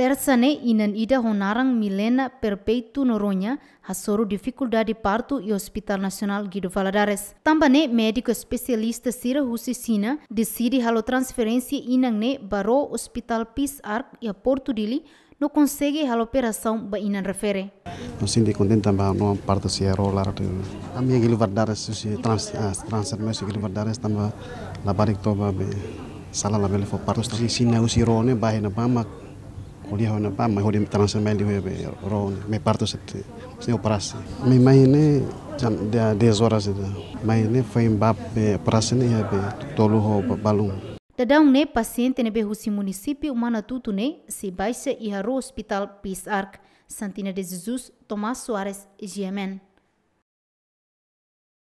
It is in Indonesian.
Tersane inan ida honarang milena perpeitu noronya hasoru di parto i Hospital Nacional Guido Valadares. Tambane médico especialista Sira Husi Sina decide halo inang inangne baro Hospital Pisarc e a Porto Dili no consegue halo operação ba inan refere. No sindi contenta ba no partu si ero lar de amia gili vardares si trans ah, transfer mesi gili Valadares tamba la barik to be sala la bele si sina usi rone hena ba mak kuliah wana pa mai hodi transfer di webe ron me parto sete se operasi me mai ne jam dia des horas de mai ne foi mbap be operasi ne ya be tolu ho balung Tadang ne paciente ne behusi município mana tutu ne se baise iha ro hospital Pisark Santina de Jesus Tomás Suarez, Giemen.